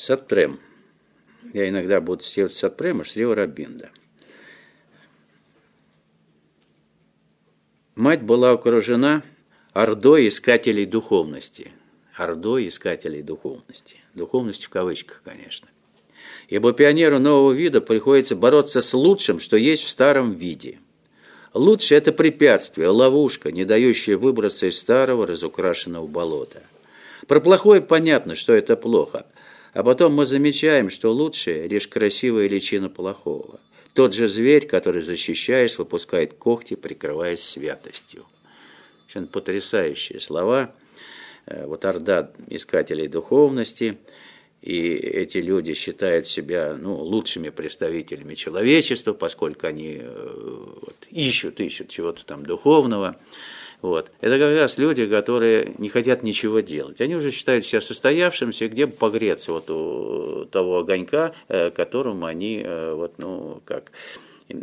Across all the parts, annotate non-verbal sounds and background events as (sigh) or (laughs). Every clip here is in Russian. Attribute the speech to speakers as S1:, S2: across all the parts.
S1: Сатпрем. Я иногда буду сеять Сатпрема шрива Рабинда. Мать была окружена ордой искателей духовности. Ордой искателей духовности. духовность в кавычках, конечно. Ибо пионеру нового вида приходится бороться с лучшим, что есть в старом виде. Лучше это препятствие, ловушка, не дающая выбраться из старого разукрашенного болота. Про плохое понятно, что это плохо – а потом мы замечаем, что лучше лишь красивая личина плохого. Тот же зверь, который, защищаясь, выпускает когти, прикрываясь святостью. Очень потрясающие слова. Э, вот орда искателей духовности – и эти люди считают себя ну, лучшими представителями человечества, поскольку они э, вот, ищут, ищут чего-то там духовного. Вот. Это как раз люди, которые не хотят ничего делать. Они уже считают себя состоявшимся, где бы погреться вот у того огонька, э, которому они, э, вот, ну, как э,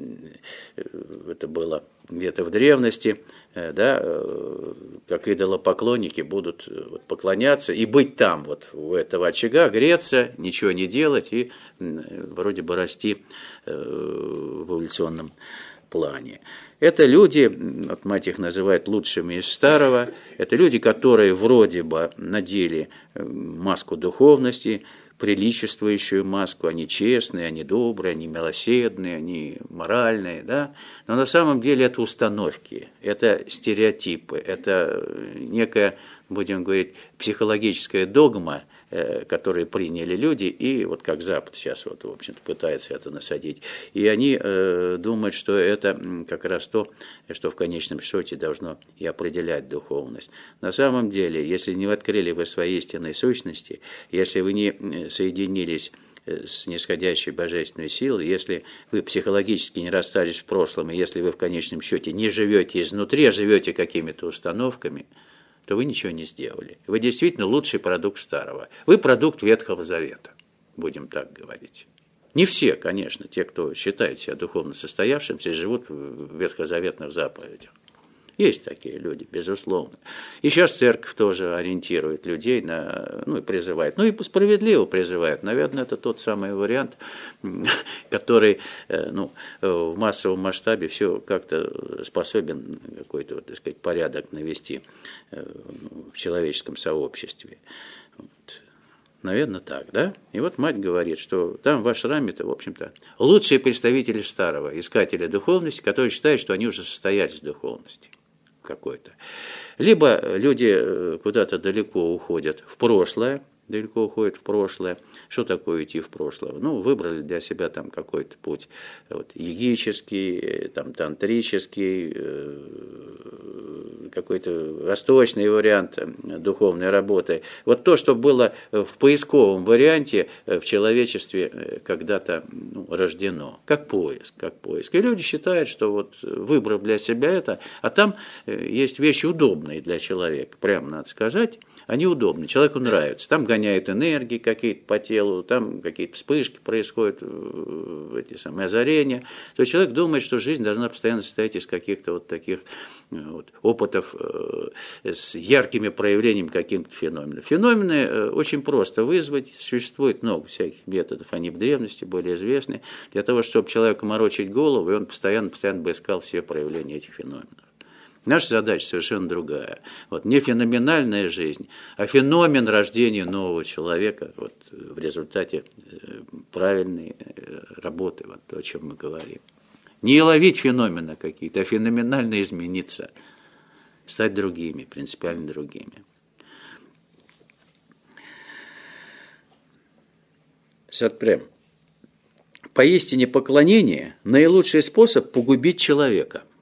S1: это было где-то в древности, да, как идолопоклонники будут поклоняться и быть там, вот у этого очага, греться, ничего не делать и вроде бы расти в эволюционном плане. Это люди, вот мать их называет лучшими из старого, это люди, которые вроде бы надели э, маску духовности, приличествующую маску, они честные, они добрые, они милосердные, они моральные, да, но на самом деле это установки, это стереотипы, это э, некая, будем говорить, психологическая догма – Э, которые приняли люди, и вот как Запад сейчас вот, в общем-то, пытается это насадить. И они э, думают, что это как раз то, что в конечном счете должно и определять духовность. На самом деле, если не открыли вы свои истинной сущности, если вы не соединились э, с нисходящей божественной силой, если вы психологически не расстались в прошлом, и если вы в конечном счете не живете изнутри, а живете какими-то установками – то вы ничего не сделали. Вы действительно лучший продукт старого. Вы продукт Ветхого Завета, будем так говорить. Не все, конечно, те, кто считает себя духовно состоявшимся, живут в ветхозаветных заповедях. Есть такие люди, безусловно. И сейчас церковь тоже ориентирует людей на, ну и призывает. Ну и справедливо призывает. Наверное, это тот самый вариант, (laughs) который э, ну, э, в массовом масштабе все как-то способен какой-то, вот, так сказать, порядок навести э, в человеческом сообществе. Вот. Наверное, так, да? И вот мать говорит, что там в Раме то в общем-то, лучшие представители старого, искатели духовности, которые считают, что они уже состоялись в духовности какой-то. Либо люди э, куда-то далеко уходят в прошлое, далеко уходит в прошлое. Что такое идти в прошлое? Ну, выбрали для себя там какой-то путь вот, егический, э, там, тантрический, э, какой-то восточный вариант э, духовной работы. Вот то, что было в поисковом варианте в человечестве когда-то ну, рождено, как поиск, как поиск. И люди считают, что вот выбрав для себя это, а там есть вещи удобные для человека, прямо надо сказать, они удобны, человеку нравятся, там гоняют энергии какие-то по телу, там какие-то вспышки происходят, э, эти самые озарения. То человек думает, что жизнь должна постоянно состоять из каких-то вот таких э, вот опытов э, с яркими проявлениями каких-то феноменов. Феномены очень просто вызвать, существует много всяких методов, они в древности более известны, для того, чтобы человеку морочить голову, и он постоянно-постоянно бы искал все проявления этих феноменов. Наша задача совершенно другая. Вот не феноменальная жизнь, а феномен рождения нового человека вот, в результате э, правильной э, работы, вот, о чем мы говорим. Не ловить феномена какие-то, а феноменально измениться, стать другими, принципиально другими. Сатпрем. Поистине поклонение – наилучший способ погубить человека –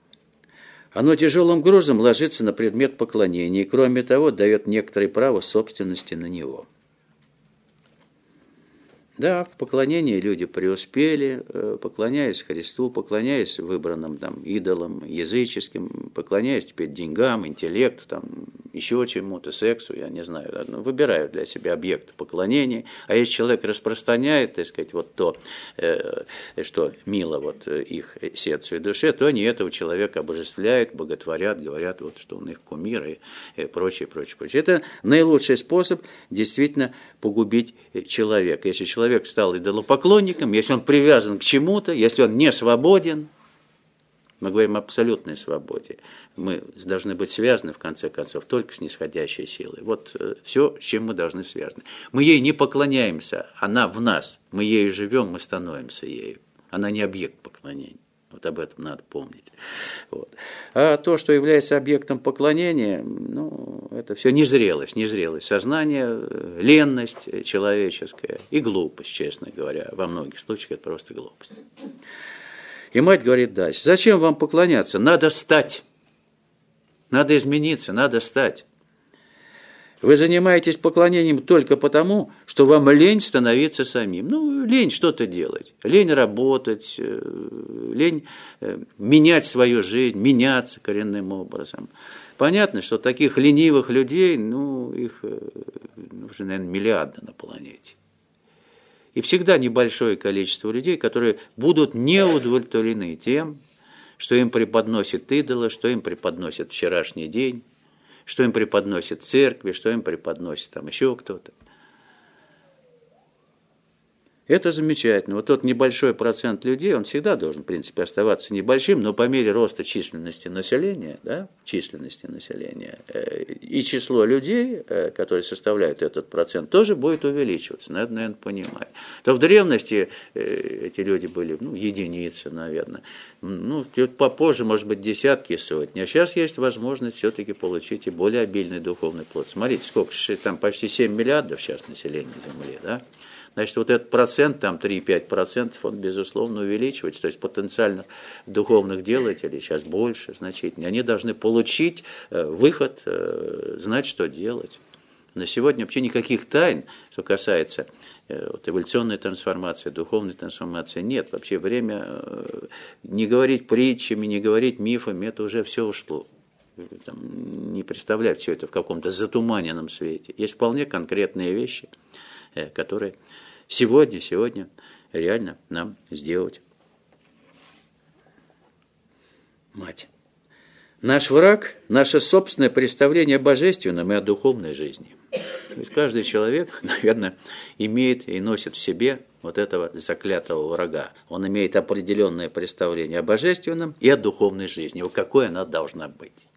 S1: оно тяжелым грузом ложится на предмет поклонения и, кроме того, дает некоторое право собственности на него. Да, в поклонении люди преуспели, э, поклоняясь Христу, поклоняясь выбранным там, идолам языческим, поклоняясь теперь деньгам, интеллекту, там, еще чему-то, сексу, я не знаю. Да, ну, выбирают для себя объект поклонения. А если человек распространяет, так сказать, вот то, э, что мило вот э, их сердцу и душе, то они этого человека обожествляют, боготворят, говорят, вот, что он их кумир и, и прочее, прочее, прочее. Это наилучший способ действительно погубить человека. Если человек человек стал идолопоклонником, если он привязан к чему-то, если он не свободен, мы говорим о абсолютной свободе. Мы должны быть связаны, в конце концов, только с нисходящей силой. Вот э, все, с чем мы должны связаны. Мы ей не поклоняемся, она в нас. Мы ею живем, мы становимся ею. Она не объект поклонения. Вот об этом надо помнить. Вот. А то, что является объектом поклонения, ну, это все незрелость, незрелость сознания, ленность человеческая и глупость, честно говоря. Во многих случаях это просто глупость. И мать говорит дальше, зачем вам поклоняться? Надо стать. Надо измениться, надо стать. Вы занимаетесь поклонением только потому, что вам лень становиться самим. Ну, лень что-то делать, лень работать, э, лень э, менять свою жизнь, меняться коренным образом. Понятно, что таких ленивых людей, ну, их э, ну, уже, наверное, миллиарды на планете. И всегда небольшое количество людей, которые будут не удовлетворены тем, что им преподносит идола, что им преподносит вчерашний день что им преподносит церкви, что им преподносит там еще кто-то. Это замечательно. Вот тот небольшой процент людей, он всегда должен, в принципе, оставаться небольшим, но по мере роста численности населения, да, численности населения, э, и число людей, э, которые составляют этот процент, тоже будет увеличиваться. Надо, наверное, понимать. То в древности э, эти люди были, ну, единицы, наверное. Ну, попозже, может быть, десятки сотни. А сейчас есть возможность все-таки получить и более обильный духовный плод. Смотрите, сколько, там почти 7 миллиардов сейчас населения Земли, да? Значит, вот этот процент, там 3-5%, он, безусловно, увеличивается. То есть потенциальных духовных делателей сейчас больше, значительно. Они должны получить э, выход, э, знать, что делать. На сегодня вообще никаких тайн, что касается э, вот, эволюционной трансформации, духовной трансформации, нет. Вообще время не говорить притчами, не говорить мифами, это уже все ушло там, не представляю все это в каком-то затуманенном свете. Есть вполне конкретные вещи, которые сегодня, сегодня реально нам сделать. Мать. Наш враг – наше собственное представление о божественном и о духовной жизни. Ведь каждый человек, (laughs) наверное, имеет и носит в себе вот этого заклятого врага. Он имеет определенное представление о божественном и о духовной жизни, о какой она должна быть.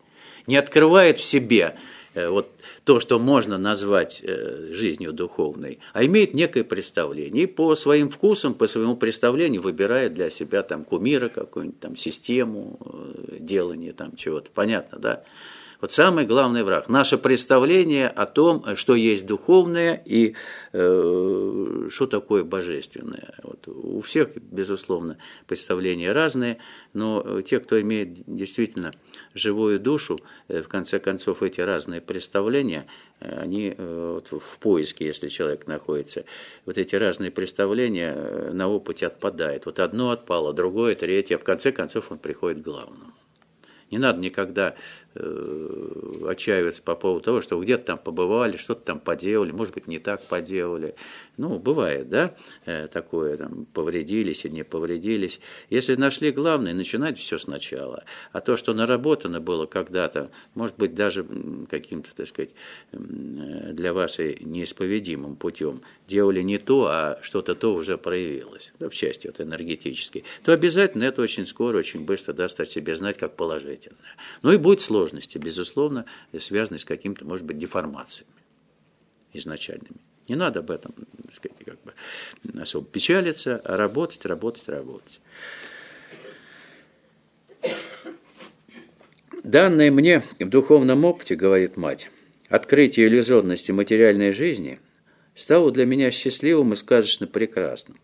S1: Не открывает в себе э, вот то, что можно назвать э, жизнью духовной, а имеет некое представление. И по своим вкусам, по своему представлению выбирает для себя там кумира какую-нибудь там систему э, делания там чего-то. Понятно, да? Вот самый главный враг. Наше представление о том, что есть духовное и э, что такое божественное. Вот у всех, безусловно, представления разные, но те, кто имеет действительно живую душу, э, в конце концов, эти разные представления, э, они э, вот, в поиске, если человек находится, вот эти разные представления на опыте отпадают. Вот одно отпало, другое, третье. В конце концов, он приходит к главному. Не надо никогда Э, отчаиваются по поводу того, что где-то там побывали, что-то там поделали, может быть, не так поделали. Ну, бывает, да, э, такое, там, повредились или не повредились. Если нашли главное, начинать все сначала. А то, что наработано было когда-то, может быть, даже каким-то, так сказать, э, для вас и неисповедимым путем, делали не то, а что-то то уже проявилось, да, в части вот энергетической, то обязательно это очень скоро, очень быстро даст о себе знать как положительное. Ну и будет сложно сложности, безусловно, связанные с какими-то, может быть, деформациями изначальными. Не надо об этом, так сказать, как бы особо печалиться, а работать, работать, работать. Данное мне в духовном опыте, говорит мать, открытие иллюзорности материальной жизни стало для меня счастливым и сказочно прекрасным.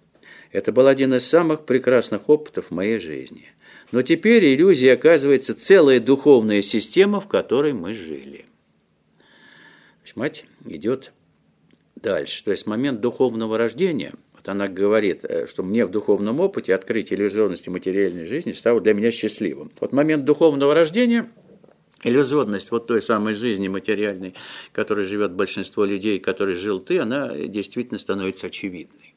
S1: Это был один из самых прекрасных опытов в моей жизни – но теперь иллюзия оказывается целая духовная система, в которой мы жили. мать идет дальше. То есть момент духовного рождения, вот она говорит, э, что мне в духовном опыте открытие иллюзорности материальной жизни стало для меня счастливым. Вот момент духовного рождения – Иллюзорность вот той самой жизни материальной, которой живет большинство людей, которой жил ты, она действительно становится очевидной.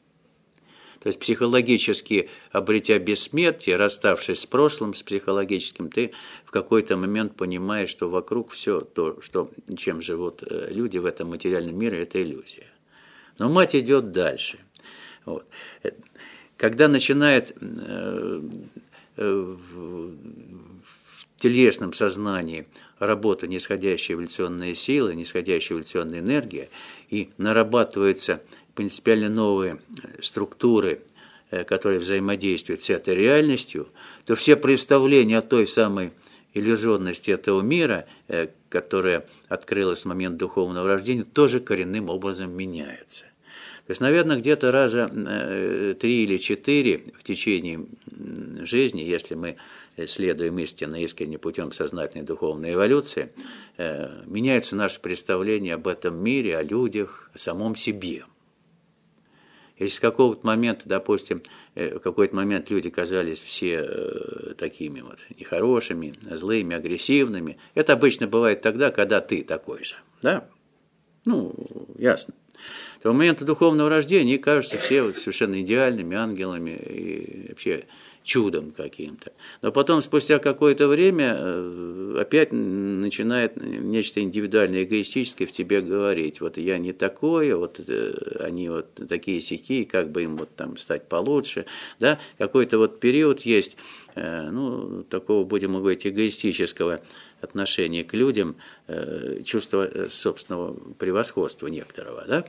S1: То есть психологически, обретя бессмертие, расставшись с прошлым, с психологическим, ты в какой-то момент понимаешь, что вокруг все то, что, чем живут э, люди в этом материальном мире, это иллюзия. Но мать идет дальше. Вот. Э, когда начинает э, э, в, в телесном сознании работа нисходящей эволюционные силы, нисходящая эволюционная энергия, и нарабатывается принципиально новые э, структуры, э, которые взаимодействуют с этой реальностью, то все представления о той самой иллюзионности этого мира, э, которая открылась в момент духовного рождения, тоже коренным образом меняются. То есть, наверное, где-то раза три или четыре в течение жизни, если мы следуем истинно искренне путем сознательной духовной эволюции, меняются наши представления об этом мире, о людях, о самом себе – если с какого-то момента, допустим, э, в какой-то момент люди казались все э, такими вот нехорошими, злыми, агрессивными, это обычно бывает тогда, когда ты такой же, да? Ну, ясно. В момента духовного рождения, и кажутся все совершенно идеальными ангелами и вообще чудом каким-то. Но потом, спустя какое-то время, э, опять начинает нечто индивидуальное, эгоистическое в тебе говорить. Вот я не такое, вот э, они вот такие сики, как бы им вот там стать получше. Да? Какой-то вот период есть, э, ну, такого, будем говорить, эгоистического отношения к людям, чувство собственного превосходства некоторого, да?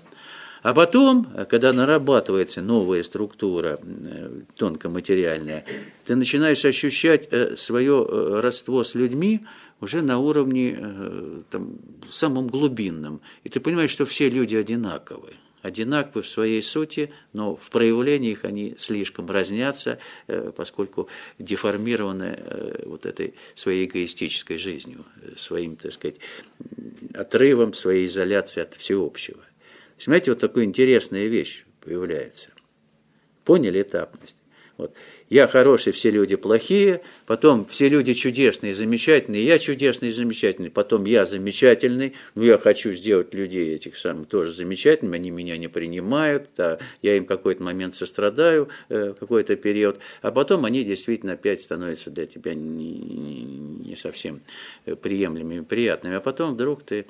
S1: А потом, когда нарабатывается новая структура, э, тонкоматериальная, ты начинаешь ощущать э, свое э, родство с людьми уже на уровне там, самом глубинном. И ты понимаешь, что все люди одинаковые одинаковы в своей сути, но в проявлениях они слишком разнятся, поскольку деформированы вот этой своей эгоистической жизнью, своим, так сказать, отрывом, своей изоляцией от всеобщего. Понимаете, вот такая интересная вещь появляется. Поняли этапность? Вот. Я хороший, все люди плохие, потом все люди чудесные, замечательные, я чудесный, замечательный, потом я замечательный, но ну, я хочу сделать людей этих самых тоже замечательными, они меня не принимают, да, я им какой-то момент сострадаю, э, какой-то период, а потом они действительно опять становятся для тебя не, не совсем э, приемлемыми, приятными, а потом вдруг ты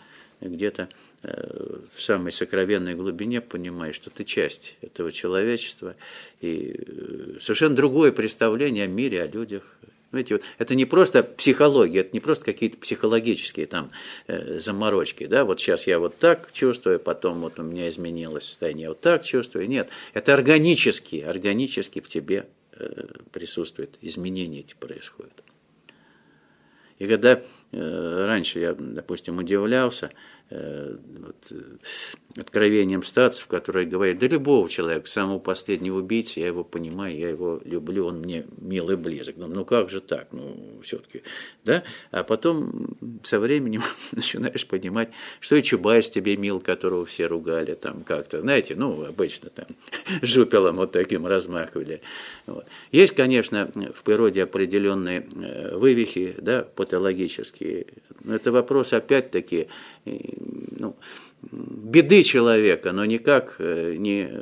S1: где-то э, в самой сокровенной глубине понимаешь, что ты часть этого человечества, и э, совершенно другое представление о мире, о людях. Знаете, вот это не просто психология, это не просто какие-то психологические там э, заморочки, да, вот сейчас я вот так чувствую, потом вот у меня изменилось состояние, я вот так чувствую. Нет, это органически, органически в тебе присутствует, изменения эти происходят. И когда Э, раньше я, допустим, удивлялся э, вот, э, откровением статцев, которые говорят, да любого человека, самого последнего убийцы, я его понимаю, я его люблю, он мне милый близок. Ну, ну как же так, ну все-таки, да? А потом со временем (laughs) начинаешь понимать, что и Чубайс тебе мил, которого все ругали там как-то, знаете, ну обычно там (laughs) жупелом вот таким размахивали. Вот. Есть, конечно, в природе определенные вывихи, да, патологические, все-таки, ну, это вопрос опять-таки э, ну, беды человека, но никак не э,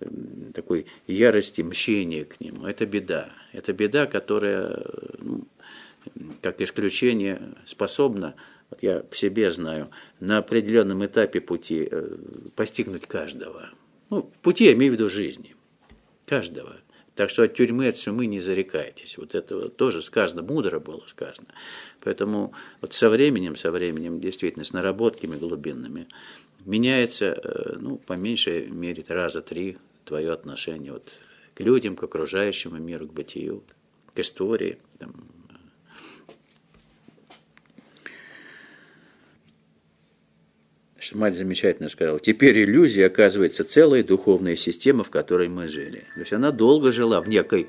S1: э, такой ярости, мщения к нему. Это беда. Это беда, которая ну, как исключение способна, вот я по себе знаю, на определенном этапе пути постигнуть каждого. Ну, пути я имею в виду жизни. Каждого. Так что от тюрьмы, от сумы не зарекайтесь. Вот это тоже сказано, мудро было сказано. Поэтому вот со временем, со временем, действительно, с наработками глубинными, меняется, э, ну, по меньшей мере, раза три твое отношение вот к людям, к окружающему миру, к бытию, к истории, там, мать замечательно сказала, теперь иллюзия оказывается целая духовная система, в которой мы жили. То есть она долго жила в некой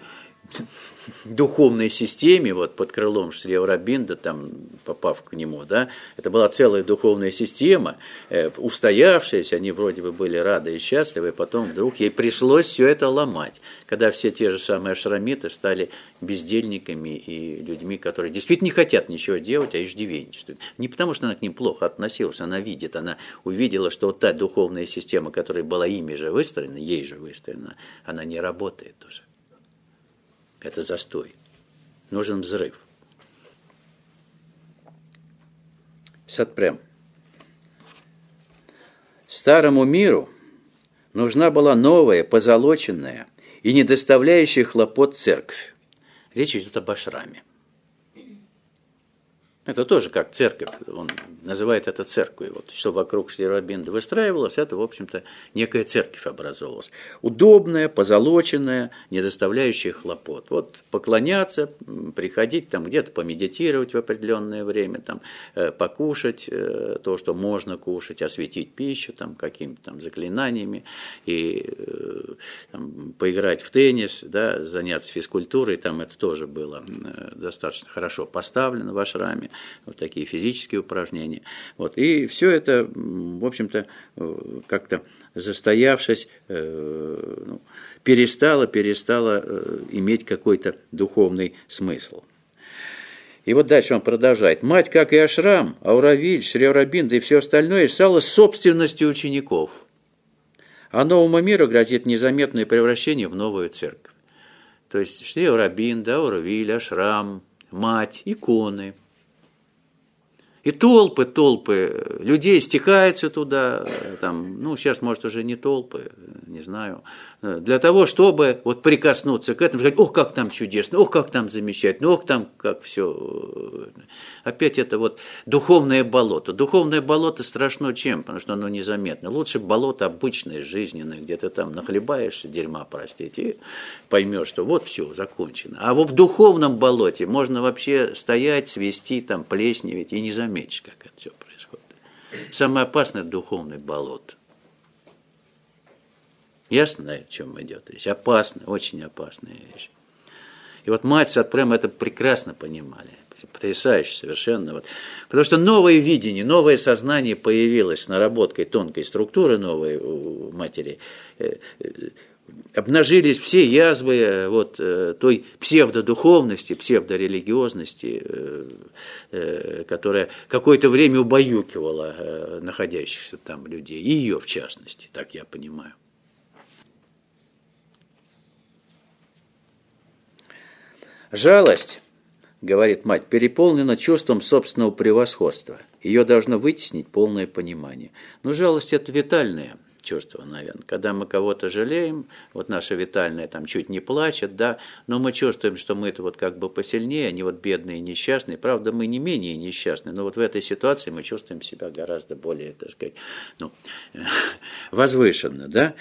S1: духовной системе, вот под крылом Шри Аурабинда, там, попав к нему, да, это была целая духовная система, э, устоявшаяся, они вроде бы были рады и счастливы, и потом вдруг ей пришлось все это ломать, когда все те же самые ашрамиты стали бездельниками и людьми, которые действительно не хотят ничего делать, а иждивенчествуют. Не потому, что она к ним плохо относилась, она видит, она увидела, что вот та духовная система, которая была ими же выстроена, ей же выстроена, она не работает уже. Это застой. Нужен взрыв. Сатпрем. Старому миру нужна была новая, позолоченная и не доставляющая хлопот церковь. Речь идет об ашраме. Это тоже как церковь, он называет это церковью. Вот, что вокруг Штеробинда выстраивалось, это, в общем-то, некая церковь образовалась. Удобная, позолоченная, не доставляющая хлопот. Вот поклоняться, приходить там где-то помедитировать в определенное время, там, э, покушать э, то, что можно кушать, осветить пищу там, какими-то там заклинаниями, и э, там, поиграть в теннис, да, заняться физкультурой, там это тоже было достаточно хорошо поставлено в ашраме вот такие физические упражнения. Вот. И все это, в общем-то, э, как-то застоявшись, э, ну, перестало, перестало э, иметь какой-то духовный смысл. И вот дальше он продолжает. Мать, как и Ашрам, Ауравиль, Шриорабин, да и все остальное стало собственностью учеников. А новому миру грозит незаметное превращение в новую церковь. То есть Шриорабин, да, Ауравиль, Ашрам, мать, иконы – и толпы, толпы людей стекаются туда, там, ну, сейчас, может, уже не толпы, не знаю. Э, для того, чтобы вот прикоснуться к этому, сказать, ох, как там чудесно, ох, как там замечательно, ох, там как все. Э». Опять это вот духовное болото. Духовное болото страшно чем? Потому что оно незаметно. Лучше болото обычное, жизненное, где ты там нахлебаешься дерьма, простите, и поймешь, что вот все, закончено. А вот в духовном болоте можно вообще стоять, свести, там, плесневеть и не заметишь, как это все происходит. Самое опасное – духовное болото. Ясно, о чем идет речь? Опасно, очень опасная вещь. И вот мать с отпрем это прекрасно понимали. Потрясающе совершенно. Вот. Потому что новое видение, новое сознание появилось с наработкой тонкой структуры новой у матери. Э, э, обнажились все язвы э, вот, той псевдодуховности, псевдорелигиозности, которая какое-то время убаюкивала находящихся там людей, и ее в частности, так я понимаю. «Жалость», — говорит мать, — переполнена чувством собственного превосходства. Ее должно вытеснить полное понимание. Но жалость — это витальное — чувство, наверное. Когда мы кого-то жалеем, вот наша витальная там чуть не плачет, да, но мы чувствуем, что мы это вот как бы посильнее, они а вот бедные, несчастные. Правда, мы не менее несчастные, но вот в этой ситуации мы чувствуем себя гораздо более, так сказать, ну, (laughs) возвышенно, да.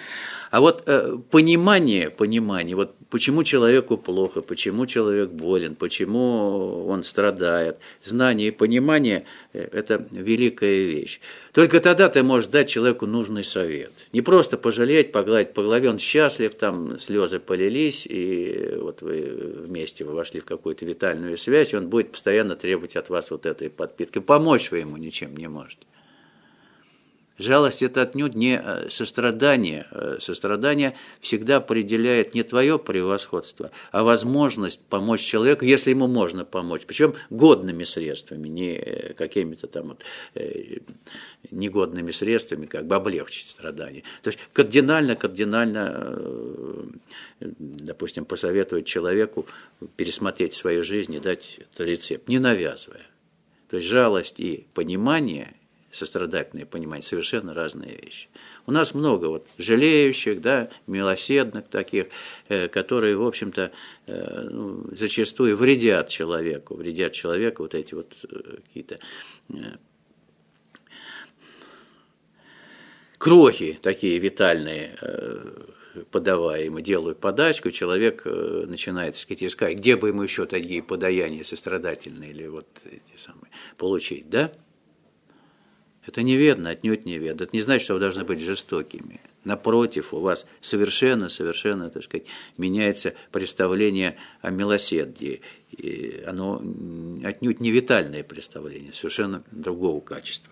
S1: А вот э, понимание, понимание, вот почему человеку плохо, почему человек болен, почему он страдает, знание и понимание э, – это великая вещь. Только тогда ты можешь дать человеку нужный совет. Не просто пожалеть, погладить по голове, он счастлив, там слезы полились, и вот вы вместе вы вошли в какую-то витальную связь, и он будет постоянно требовать от вас вот этой подпитки. Помочь вы ему ничем не можете. Жалость – это отнюдь не э, сострадание. Э, сострадание всегда определяет не твое превосходство, а возможность помочь человеку, если ему можно помочь. Причем годными средствами, не э, какими-то там вот, негодными средствами, как бы облегчить страдания. То есть кардинально, кардинально, допустим, посоветовать человеку пересмотреть свою жизнь и дать этот рецепт, не навязывая. То есть жалость и понимание – сострадательные, понимание, совершенно разные вещи. У нас много вот жалеющих, да, милосердных таких, э, которые, в общем-то, э, ну, зачастую вредят человеку, вредят человеку вот эти вот э, какие-то э, крохи такие витальные, э, подавая ему, делаю подачку, человек начинает так сказать, искать, где бы ему еще такие подаяния сострадательные или вот эти самые получить, да? Это неведно, отнюдь неведно. Это не значит, что вы должны быть жестокими. Напротив, у вас совершенно-совершенно, так сказать, меняется представление о милосердии. И оно отнюдь не витальное представление, совершенно другого качества.